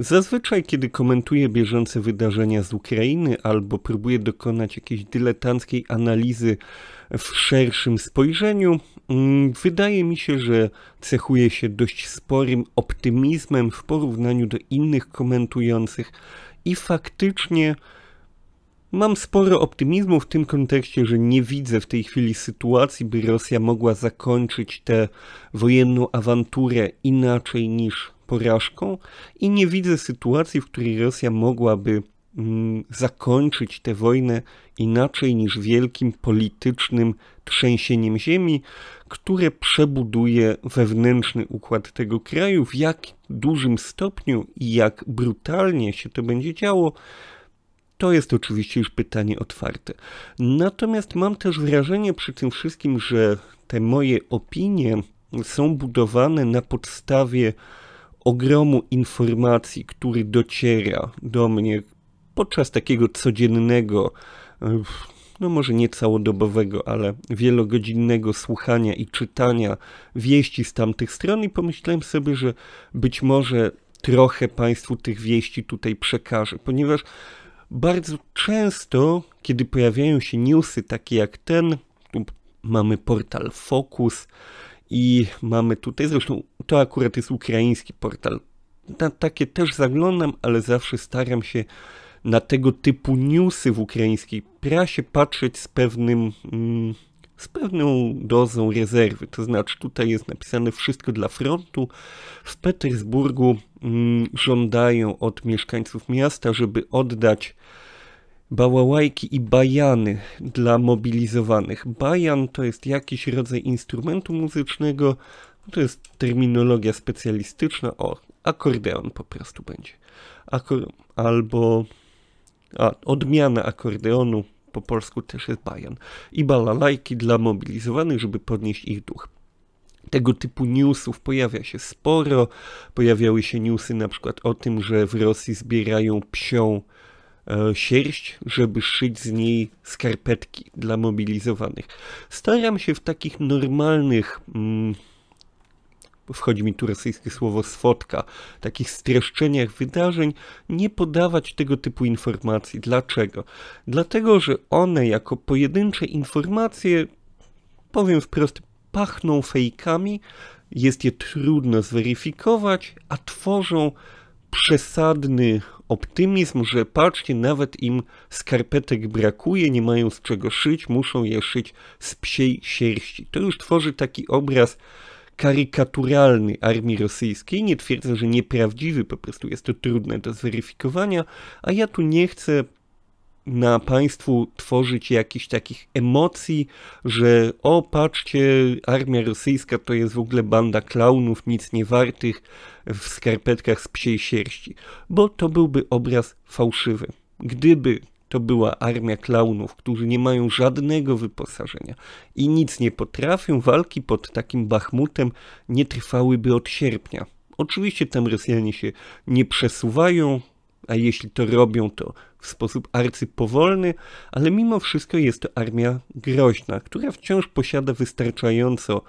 Zazwyczaj, kiedy komentuję bieżące wydarzenia z Ukrainy albo próbuję dokonać jakiejś dyletanckiej analizy w szerszym spojrzeniu, mm, wydaje mi się, że cechuje się dość sporym optymizmem w porównaniu do innych komentujących i faktycznie. Mam sporo optymizmu w tym kontekście, że nie widzę w tej chwili sytuacji, by Rosja mogła zakończyć tę wojenną awanturę inaczej niż porażką i nie widzę sytuacji, w której Rosja mogłaby mm, zakończyć tę wojnę inaczej niż wielkim politycznym trzęsieniem ziemi, które przebuduje wewnętrzny układ tego kraju. W jak dużym stopniu i jak brutalnie się to będzie działo, to jest oczywiście już pytanie otwarte. Natomiast mam też wrażenie przy tym wszystkim, że te moje opinie są budowane na podstawie ogromu informacji, który dociera do mnie podczas takiego codziennego, no może nie całodobowego, ale wielogodzinnego słuchania i czytania wieści z tamtych stron i pomyślałem sobie, że być może trochę Państwu tych wieści tutaj przekażę, ponieważ bardzo często, kiedy pojawiają się newsy takie jak ten, tu mamy portal Focus, i mamy tutaj, zresztą to akurat jest ukraiński portal. Na takie też zaglądam, ale zawsze staram się na tego typu newsy w ukraińskiej prasie patrzeć z pewnym. Mm, z pewną dozą rezerwy. To znaczy, tutaj jest napisane wszystko dla frontu. W Petersburgu mm, żądają od mieszkańców miasta, żeby oddać bałałajki i bajany dla mobilizowanych. Bajan to jest jakiś rodzaj instrumentu muzycznego, to jest terminologia specjalistyczna, o, akordeon po prostu będzie. Akor albo a, odmiana akordeonu, po polsku też jest bajan. I balalajki dla mobilizowanych, żeby podnieść ich duch. Tego typu newsów pojawia się sporo. Pojawiały się newsy na przykład o tym, że w Rosji zbierają psią E, sierść, żeby szyć z niej skarpetki dla mobilizowanych. Staram się w takich normalnych... Mm, wchodzi mi tu rosyjskie słowo swotka, takich streszczeniach wydarzeń, nie podawać tego typu informacji. Dlaczego? Dlatego, że one jako pojedyncze informacje, powiem wprost, pachną fejkami, jest je trudno zweryfikować, a tworzą przesadny optymizm, że patrzcie, nawet im skarpetek brakuje, nie mają z czego szyć, muszą je szyć z psiej sierści. To już tworzy taki obraz karykaturalny armii rosyjskiej. Nie twierdzę, że nieprawdziwy, po prostu jest to trudne do zweryfikowania, a ja tu nie chcę na państwu tworzyć jakichś takich emocji, że o patrzcie, armia rosyjska to jest w ogóle banda klaunów, nic nie wartych, w skarpetkach z psiej sierści, bo to byłby obraz fałszywy. Gdyby to była armia klaunów, którzy nie mają żadnego wyposażenia i nic nie potrafią, walki pod takim Bachmutem nie trwałyby od sierpnia. Oczywiście tam Rosjanie się nie przesuwają, a jeśli to robią, to w sposób arcypowolny, ale mimo wszystko jest to armia groźna, która wciąż posiada wystarczająco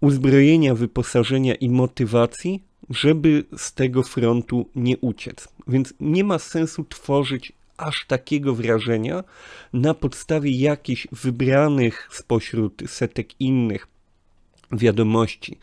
uzbrojenia, wyposażenia i motywacji, żeby z tego frontu nie uciec. Więc nie ma sensu tworzyć aż takiego wrażenia na podstawie jakichś wybranych spośród setek innych wiadomości,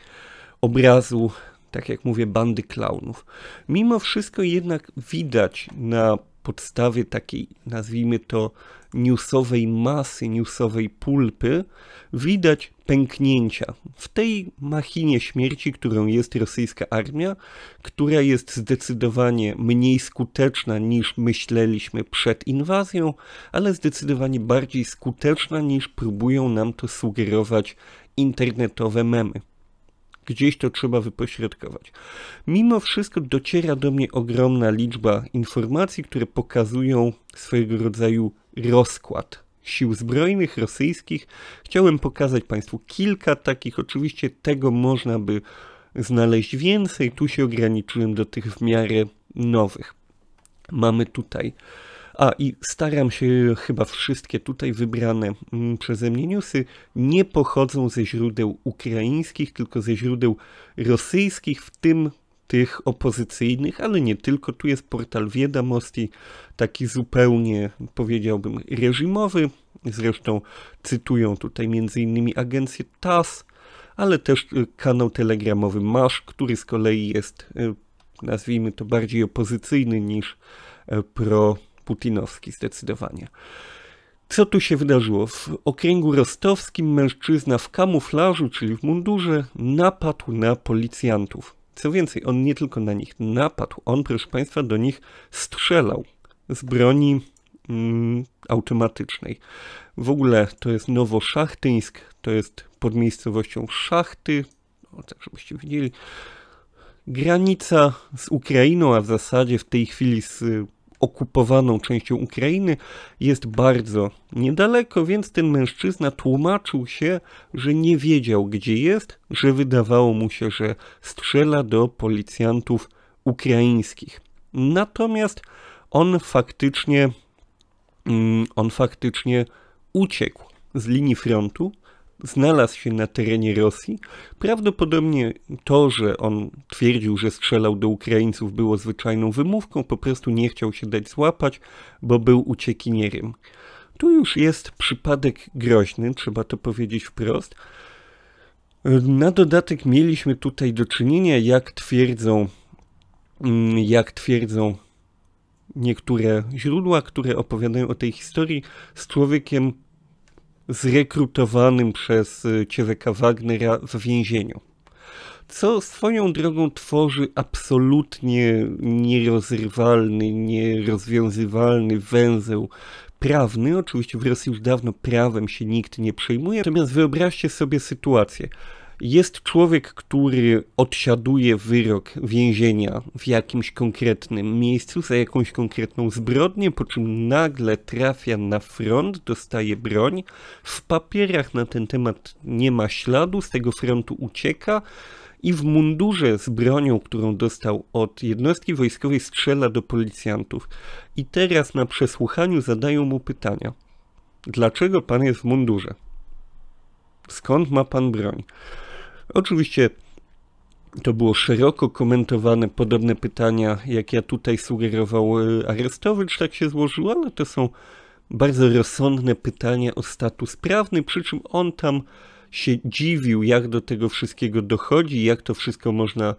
obrazu tak jak mówię, bandy klaunów. Mimo wszystko jednak widać na podstawie takiej, nazwijmy to, newsowej masy, newsowej pulpy, widać pęknięcia w tej machinie śmierci, którą jest rosyjska armia, która jest zdecydowanie mniej skuteczna niż myśleliśmy przed inwazją, ale zdecydowanie bardziej skuteczna niż próbują nam to sugerować internetowe memy. Gdzieś to trzeba wypośrodkować. Mimo wszystko dociera do mnie ogromna liczba informacji, które pokazują swojego rodzaju rozkład sił zbrojnych rosyjskich. Chciałem pokazać Państwu kilka takich. Oczywiście tego można by znaleźć więcej. Tu się ograniczyłem do tych w miarę nowych. Mamy tutaj a i staram się, chyba wszystkie tutaj wybrane mm, przeze mnie newsy nie pochodzą ze źródeł ukraińskich, tylko ze źródeł rosyjskich, w tym tych opozycyjnych, ale nie tylko. Tu jest portal Wiedamosti, taki zupełnie powiedziałbym reżimowy. Zresztą cytują tutaj m.in. agencję TAS, ale też y, kanał telegramowy MASZ, który z kolei jest, y, nazwijmy to, bardziej opozycyjny niż e, pro putinowski zdecydowanie. Co tu się wydarzyło? W okręgu rostowskim mężczyzna w kamuflażu, czyli w mundurze, napadł na policjantów. Co więcej, on nie tylko na nich napadł, on, proszę Państwa, do nich strzelał z broni mm, automatycznej. W ogóle to jest Nowoszachtyńsk, to jest pod miejscowością Szachty, o, tak żebyście widzieli. Granica z Ukrainą, a w zasadzie w tej chwili z okupowaną częścią Ukrainy, jest bardzo niedaleko, więc ten mężczyzna tłumaczył się, że nie wiedział gdzie jest, że wydawało mu się, że strzela do policjantów ukraińskich. Natomiast on faktycznie, mm, on faktycznie uciekł z linii frontu, znalazł się na terenie Rosji. Prawdopodobnie to, że on twierdził, że strzelał do Ukraińców, było zwyczajną wymówką, po prostu nie chciał się dać złapać, bo był uciekinierem. Tu już jest przypadek groźny, trzeba to powiedzieć wprost. Na dodatek mieliśmy tutaj do czynienia, jak twierdzą, mm, jak twierdzą niektóre źródła, które opowiadają o tej historii, z człowiekiem zrekrutowanym przez y, Ciezeka Wagnera w więzieniu. Co swoją drogą tworzy absolutnie nierozrywalny, nierozwiązywalny węzeł prawny. Oczywiście w Rosji już dawno prawem się nikt nie przejmuje, natomiast wyobraźcie sobie sytuację jest człowiek, który odsiaduje wyrok więzienia w jakimś konkretnym miejscu za jakąś konkretną zbrodnię, po czym nagle trafia na front, dostaje broń. W papierach na ten temat nie ma śladu, z tego frontu ucieka i w mundurze z bronią, którą dostał od jednostki wojskowej, strzela do policjantów. I teraz na przesłuchaniu zadają mu pytania. Dlaczego pan jest w mundurze? Skąd ma pan broń? Oczywiście to było szeroko komentowane, podobne pytania, jak ja tutaj sugerował y, Arestowicz, tak się złożyło, ale to są bardzo rozsądne pytania o status prawny, przy czym on tam się dziwił, jak do tego wszystkiego dochodzi, jak to wszystko można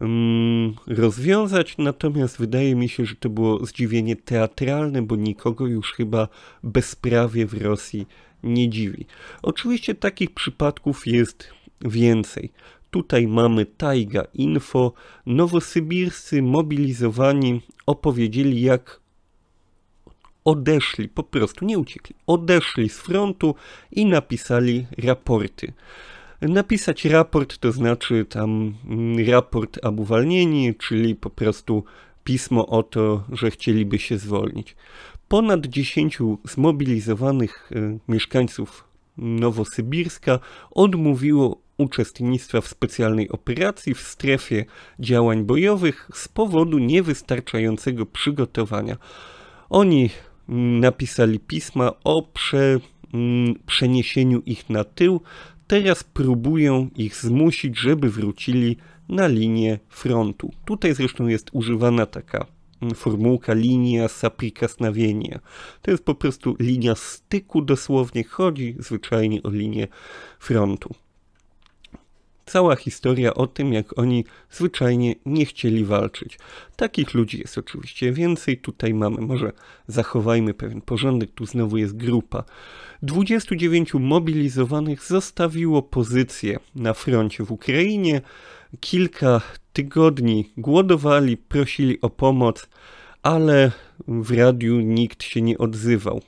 mm, rozwiązać. Natomiast wydaje mi się, że to było zdziwienie teatralne, bo nikogo już chyba bezprawie w Rosji nie dziwi. Oczywiście takich przypadków jest więcej. Tutaj mamy Taiga Info. Nowosybirscy mobilizowani opowiedzieli, jak odeszli, po prostu nie uciekli, odeszli z frontu i napisali raporty. Napisać raport to znaczy tam mm, raport obuwalnieni, czyli po prostu pismo o to, że chcieliby się zwolnić. Ponad 10 zmobilizowanych y, mieszkańców Nowosybirska odmówiło uczestnictwa w specjalnej operacji w strefie działań bojowych z powodu niewystarczającego przygotowania. Oni mm, napisali pisma o prze, mm, przeniesieniu ich na tył. Teraz próbują ich zmusić, żeby wrócili na linię frontu. Tutaj zresztą jest używana taka mm, formułka linia saprikasnawienia. To jest po prostu linia styku dosłownie, chodzi zwyczajnie o linię frontu. Cała historia o tym, jak oni zwyczajnie nie chcieli walczyć. Takich ludzi jest oczywiście więcej. Tutaj mamy, może zachowajmy pewien porządek, tu znowu jest grupa. 29 mobilizowanych zostawiło pozycję na froncie w Ukrainie. Kilka tygodni głodowali, prosili o pomoc, ale w radiu nikt się nie odzywał.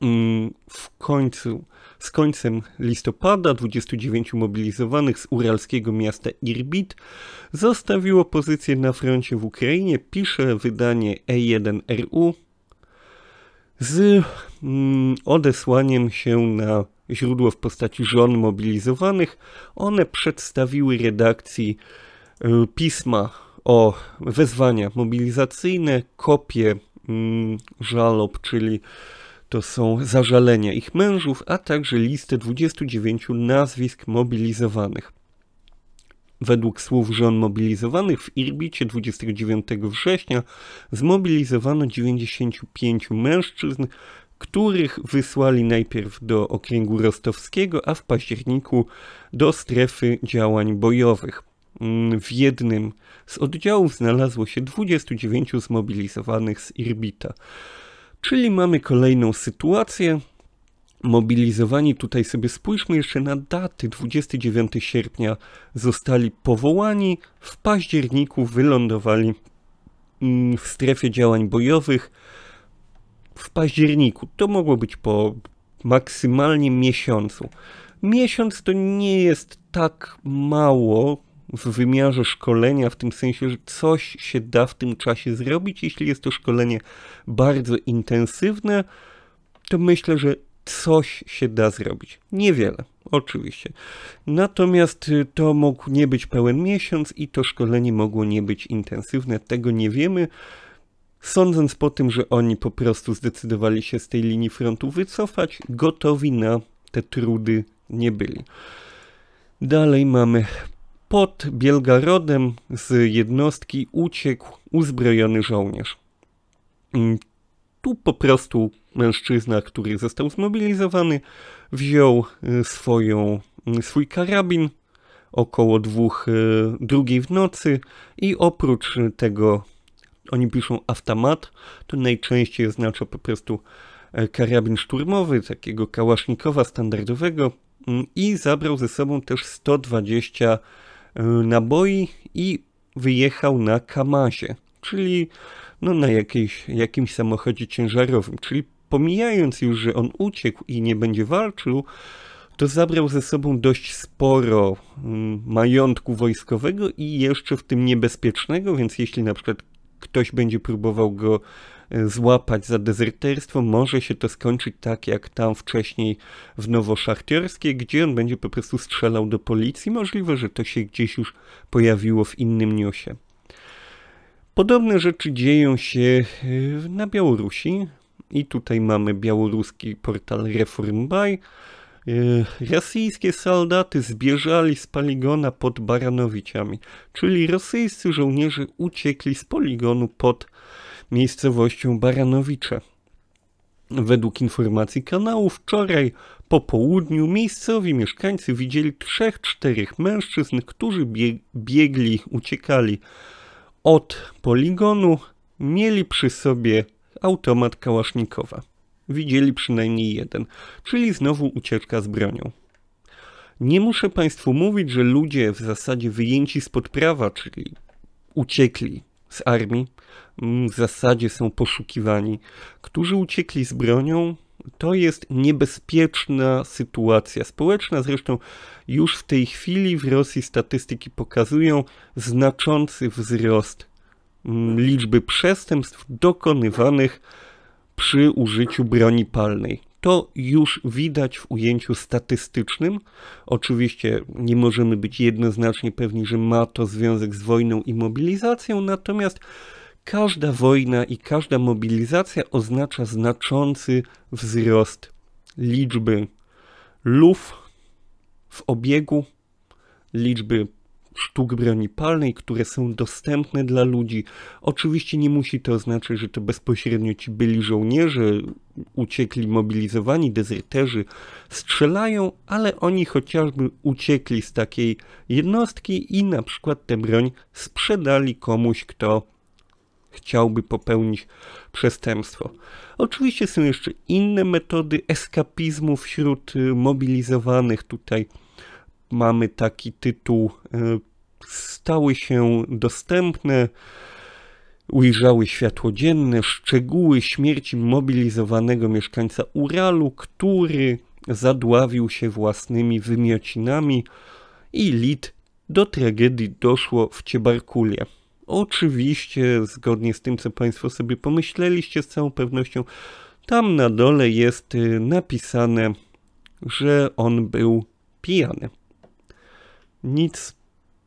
Mm, w końcu z końcem listopada 29 mobilizowanych z uralskiego miasta Irbit zostawiło pozycję na froncie w Ukrainie, pisze wydanie E1RU z mm, odesłaniem się na źródło w postaci żon mobilizowanych. One przedstawiły redakcji y, pisma o wezwania mobilizacyjne, kopie y, żalob, czyli to są zażalenia ich mężów, a także listę 29 nazwisk mobilizowanych. Według słów żon mobilizowanych w Irbicie 29 września zmobilizowano 95 mężczyzn, których wysłali najpierw do okręgu rostowskiego, a w październiku do strefy działań bojowych. W jednym z oddziałów znalazło się 29 zmobilizowanych z Irbita. Czyli mamy kolejną sytuację. Mobilizowani tutaj sobie spójrzmy jeszcze na daty. 29 sierpnia zostali powołani, w październiku wylądowali mm, w strefie działań bojowych. W październiku to mogło być po maksymalnie miesiącu. Miesiąc to nie jest tak mało, w wymiarze szkolenia, w tym sensie, że coś się da w tym czasie zrobić. Jeśli jest to szkolenie bardzo intensywne, to myślę, że coś się da zrobić. Niewiele, oczywiście. Natomiast y, to mógł nie być pełen miesiąc i to szkolenie mogło nie być intensywne. Tego nie wiemy. Sądząc po tym, że oni po prostu zdecydowali się z tej linii frontu wycofać, gotowi na te trudy nie byli. Dalej mamy pod Bielgarodem z jednostki uciekł uzbrojony żołnierz. Mm, tu po prostu mężczyzna, który został zmobilizowany, wziął y, swoją, y, swój karabin około dwóch, y, drugiej w nocy i oprócz tego oni piszą automat, to najczęściej oznacza po prostu e, karabin szturmowy, takiego kałasznikowa standardowego mm, i zabrał ze sobą też 120 Y, naboi i wyjechał na Kamazie, czyli no, na jakiejś, jakimś samochodzie ciężarowym. Czyli pomijając już, że on uciekł i nie będzie walczył, to zabrał ze sobą dość sporo y, majątku wojskowego i jeszcze w tym niebezpiecznego, więc jeśli na przykład ktoś będzie próbował go E, złapać za dezerterstwo. Może się to skończyć tak jak tam wcześniej w Nowoszachterskie, gdzie on będzie po prostu strzelał do policji. Możliwe, że to się gdzieś już pojawiło w innym newsie. Podobne rzeczy dzieją się e, na Białorusi. I tutaj mamy białoruski portal Reformbaj. E, rosyjskie soldaty zbieżali z poligona pod Baranowiciami, czyli rosyjscy żołnierze uciekli z poligonu pod miejscowością Baranowicze. Według informacji kanału wczoraj po południu miejscowi mieszkańcy widzieli trzech, czterech mężczyzn, którzy biegli, uciekali od poligonu, mieli przy sobie automat kałasznikowa. Widzieli przynajmniej jeden, czyli znowu ucieczka z bronią. Nie muszę Państwu mówić, że ludzie w zasadzie wyjęci spod prawa, czyli uciekli z armii, Mm, w zasadzie są poszukiwani. Którzy uciekli z bronią, to jest niebezpieczna sytuacja społeczna. Zresztą już w tej chwili w Rosji statystyki pokazują znaczący wzrost mm, liczby przestępstw dokonywanych przy użyciu broni palnej. To już widać w ujęciu statystycznym. Oczywiście nie możemy być jednoznacznie pewni, że ma to związek z wojną i mobilizacją, natomiast każda wojna i każda mobilizacja oznacza znaczący wzrost liczby luf w obiegu, liczby sztuk broni palnej, które są dostępne dla ludzi. Oczywiście nie musi to oznaczać, że to bezpośrednio ci byli żołnierze, uciekli mobilizowani, dezerterzy strzelają, ale oni chociażby uciekli z takiej jednostki i na przykład tę broń sprzedali komuś, kto chciałby popełnić przestępstwo. Oczywiście są jeszcze inne metody eskapizmu wśród y, mobilizowanych. Tutaj mamy taki tytuł y, stały się dostępne, ujrzały światło dzienne szczegóły śmierci mobilizowanego mieszkańca Uralu, który zadławił się własnymi wymiocinami i lit do tragedii doszło w Ciebarkulie. Oczywiście, zgodnie z tym, co Państwo sobie pomyśleliście, z całą pewnością, tam na dole jest y, napisane, że on był pijany. Nic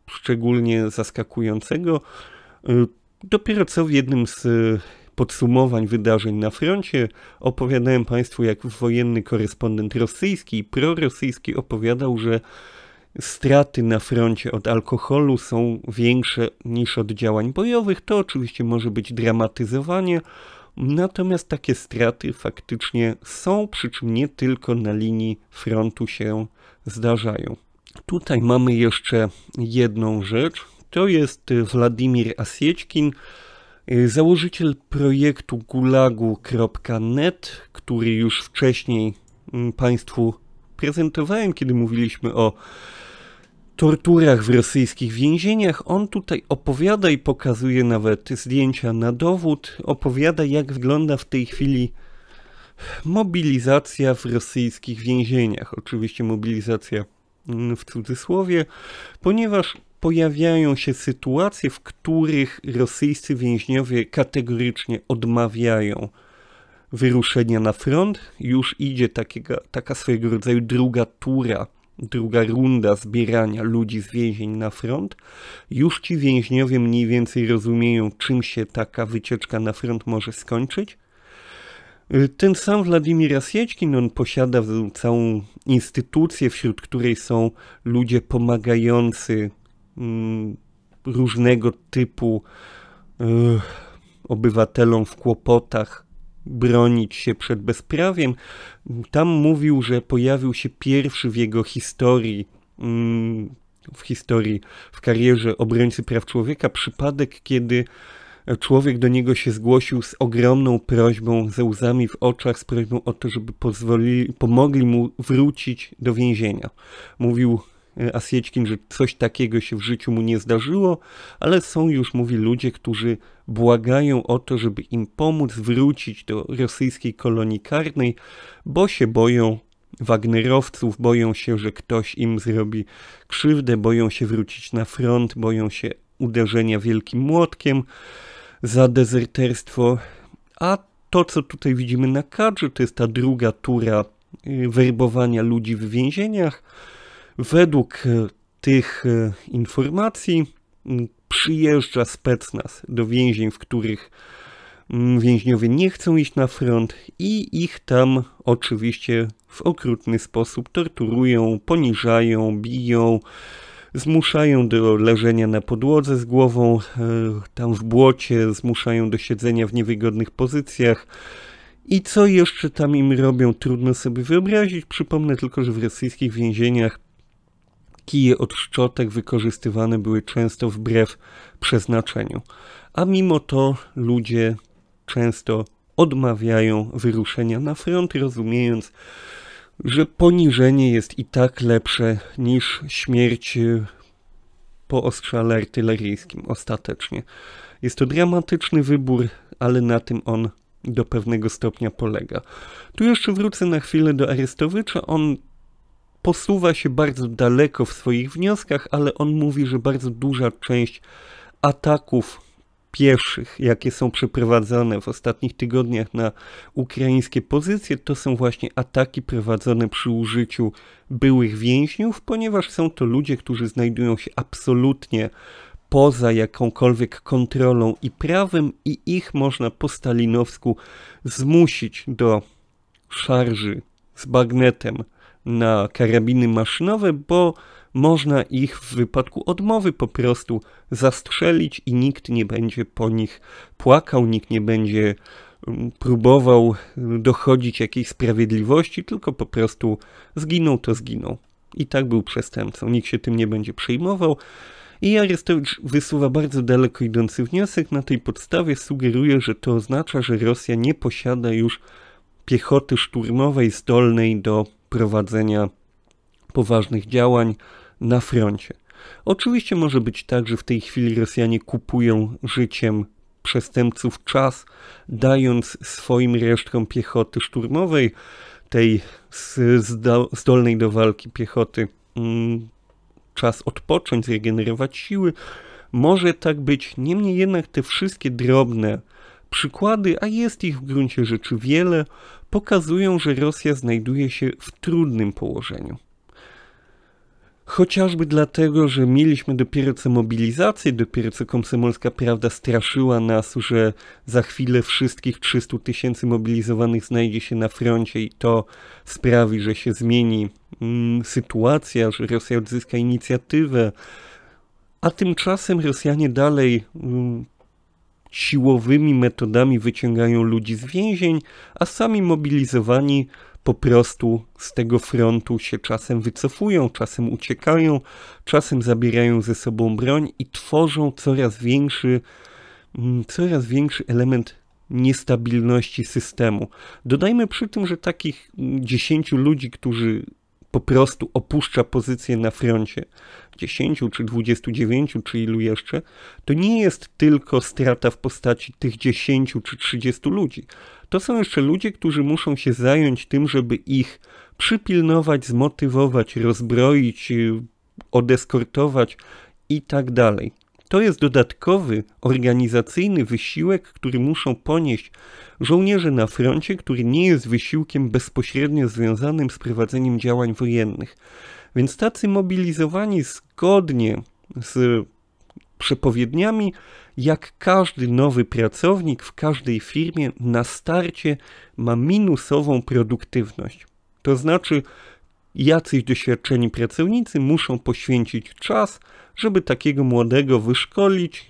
szczególnie zaskakującego. Y, dopiero co w jednym z y, podsumowań wydarzeń na froncie opowiadałem Państwu, jak wojenny korespondent rosyjski, prorosyjski opowiadał, że straty na froncie od alkoholu są większe niż od działań bojowych. To oczywiście może być dramatyzowanie, natomiast takie straty faktycznie są, przy czym nie tylko na linii frontu się zdarzają. Tutaj mamy jeszcze jedną rzecz. To jest Władimir Asieczkin, założyciel projektu gulagu.net, który już wcześniej mm, Państwu prezentowałem, kiedy mówiliśmy o torturach w rosyjskich więzieniach. On tutaj opowiada i pokazuje nawet zdjęcia na dowód, opowiada jak wygląda w tej chwili mobilizacja w rosyjskich więzieniach. Oczywiście mobilizacja mm, w cudzysłowie, ponieważ pojawiają się sytuacje, w których rosyjscy więźniowie kategorycznie odmawiają wyruszenia na front. Już idzie takiego, taka swojego rodzaju druga tura druga runda zbierania ludzi z więzień na front, już ci więźniowie mniej więcej rozumieją, czym się taka wycieczka na front może skończyć. Ten sam Władimir Rasieczkin, no, on posiada całą instytucję, wśród której są ludzie pomagający mm, różnego typu e, obywatelom w kłopotach, bronić się przed bezprawiem. Tam mówił, że pojawił się pierwszy w jego historii, mm, w historii, w karierze obrońcy praw człowieka, przypadek, kiedy człowiek do niego się zgłosił z ogromną prośbą, ze łzami w oczach, z prośbą o to, żeby pozwoli, pomogli mu wrócić do więzienia. Mówił, E, Asjeczkin, że coś takiego się w życiu mu nie zdarzyło, ale są już, mówi, ludzie, którzy błagają o to, żeby im pomóc wrócić do rosyjskiej kolonii karnej, bo się boją Wagnerowców, boją się, że ktoś im zrobi krzywdę, boją się wrócić na front, boją się uderzenia wielkim młotkiem za dezerterstwo. A to, co tutaj widzimy na kadrze, to jest ta druga tura e, werbowania ludzi w więzieniach. Według e, tych e, informacji przyjeżdża specnaz do więzień, w których więźniowie nie chcą iść na front i ich tam oczywiście w okrutny sposób torturują, poniżają, biją, zmuszają do leżenia na podłodze z głową e, tam w błocie, zmuszają do siedzenia w niewygodnych pozycjach. I co jeszcze tam im robią, trudno sobie wyobrazić. Przypomnę tylko, że w rosyjskich więzieniach Kije od szczotek wykorzystywane były często wbrew przeznaczeniu. A mimo to ludzie często odmawiają wyruszenia na front, rozumiejąc, że poniżenie jest i tak lepsze niż śmierć y, po ostrzale artyleryjskim ostatecznie. Jest to dramatyczny wybór, ale na tym on do pewnego stopnia polega. Tu jeszcze wrócę na chwilę do Arystowycza. On posuwa się bardzo daleko w swoich wnioskach, ale on mówi, że bardzo duża część ataków pieszych, jakie są przeprowadzane w ostatnich tygodniach na ukraińskie pozycje, to są właśnie ataki prowadzone przy użyciu byłych więźniów, ponieważ są to ludzie, którzy znajdują się absolutnie poza jakąkolwiek kontrolą i prawem, i ich można po stalinowsku zmusić do szarży z bagnetem na karabiny maszynowe, bo można ich w wypadku odmowy po prostu zastrzelić i nikt nie będzie po nich płakał, nikt nie będzie mm, próbował mm, dochodzić jakiejś sprawiedliwości, tylko po prostu zginął to zginął. I tak był przestępcą, nikt się tym nie będzie przejmował. I Arestowicz wysuwa bardzo daleko idący wniosek. Na tej podstawie sugeruje, że to oznacza, że Rosja nie posiada już piechoty szturmowej zdolnej do prowadzenia poważnych działań na froncie. Oczywiście może być tak, że w tej chwili Rosjanie kupują życiem przestępców czas, dając swoim resztkom piechoty szturmowej, tej zdolnej do walki piechoty, mm, czas odpocząć, zregenerować siły. Może tak być, niemniej jednak te wszystkie drobne Przykłady, a jest ich w gruncie rzeczy wiele, pokazują, że Rosja znajduje się w trudnym położeniu. Chociażby dlatego, że mieliśmy dopiero co mobilizację, dopiero co komsomolska prawda straszyła nas, że za chwilę wszystkich 300 tysięcy mobilizowanych znajdzie się na froncie i to sprawi, że się zmieni mm, sytuacja, że Rosja odzyska inicjatywę. A tymczasem Rosjanie dalej mm, siłowymi metodami wyciągają ludzi z więzień, a sami mobilizowani po prostu z tego frontu się czasem wycofują, czasem uciekają, czasem zabierają ze sobą broń i tworzą coraz większy, mm, coraz większy element niestabilności systemu. Dodajmy przy tym, że takich 10 mm, ludzi, którzy po prostu opuszcza pozycję na froncie, 10 czy 29 czy ilu jeszcze, to nie jest tylko strata w postaci tych 10 czy 30 ludzi. To są jeszcze ludzie, którzy muszą się zająć tym, żeby ich przypilnować, zmotywować, rozbroić, y, odeskortować i tak dalej. To jest dodatkowy organizacyjny wysiłek, który muszą ponieść żołnierze na froncie, który nie jest wysiłkiem bezpośrednio związanym z prowadzeniem działań wojennych. Więc tacy mobilizowani zgodnie z przepowiedniami, jak każdy nowy pracownik w każdej firmie na starcie ma minusową produktywność. To znaczy, jacyś doświadczeni pracownicy muszą poświęcić czas, żeby takiego młodego wyszkolić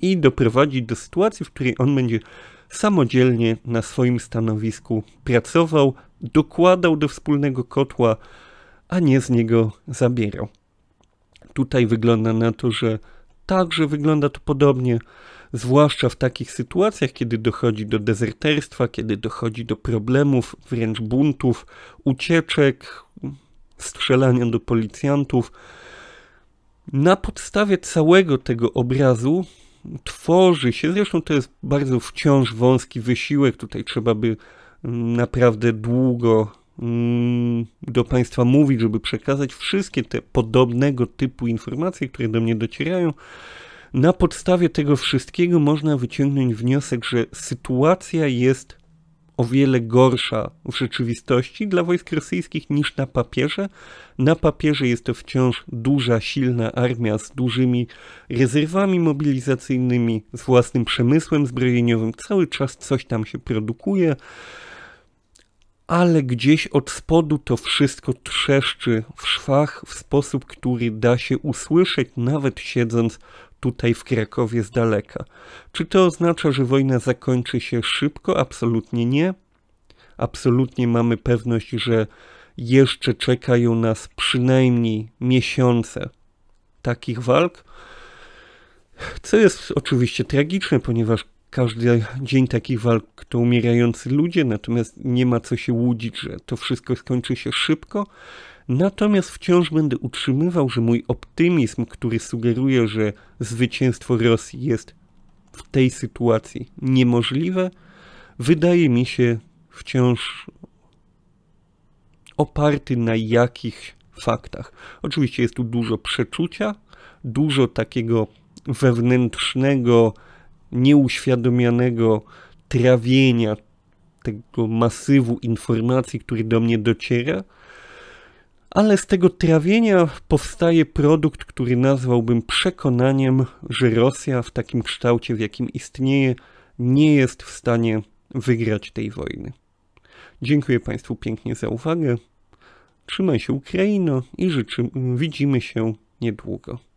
i doprowadzić do sytuacji, w której on będzie samodzielnie na swoim stanowisku pracował, dokładał do wspólnego kotła a nie z niego zabierał. Tutaj wygląda na to, że także wygląda to podobnie, zwłaszcza w takich sytuacjach, kiedy dochodzi do dezerterstwa, kiedy dochodzi do problemów, wręcz buntów, ucieczek, strzelania do policjantów. Na podstawie całego tego obrazu tworzy się, zresztą to jest bardzo wciąż wąski wysiłek, tutaj trzeba by mm, naprawdę długo Mm, do Państwa mówić, żeby przekazać wszystkie te podobnego typu informacje, które do mnie docierają. Na podstawie tego wszystkiego można wyciągnąć wniosek, że sytuacja jest o wiele gorsza w rzeczywistości dla wojsk rosyjskich niż na papierze. Na papierze jest to wciąż duża, silna armia z dużymi rezerwami mobilizacyjnymi, z własnym przemysłem zbrojeniowym. Cały czas coś tam się produkuje ale gdzieś od spodu to wszystko trzeszczy w szwach w sposób, który da się usłyszeć, nawet siedząc tutaj w Krakowie z daleka. Czy to oznacza, że wojna zakończy się szybko? Absolutnie nie. Absolutnie mamy pewność, że jeszcze czekają nas przynajmniej miesiące takich walk, co jest oczywiście tragiczne, ponieważ każdy dzień takich walk to umierający ludzie, natomiast nie ma co się łudzić, że to wszystko skończy się szybko. Natomiast wciąż będę utrzymywał, że mój optymizm, który sugeruje, że zwycięstwo Rosji jest w tej sytuacji niemożliwe, wydaje mi się wciąż oparty na jakichś faktach. Oczywiście jest tu dużo przeczucia, dużo takiego wewnętrznego nieuświadomionego trawienia tego masywu informacji, który do mnie dociera, ale z tego trawienia powstaje produkt, który nazwałbym przekonaniem, że Rosja w takim kształcie, w jakim istnieje, nie jest w stanie wygrać tej wojny. Dziękuję Państwu pięknie za uwagę. Trzymaj się Ukraino i życzymy widzimy się niedługo.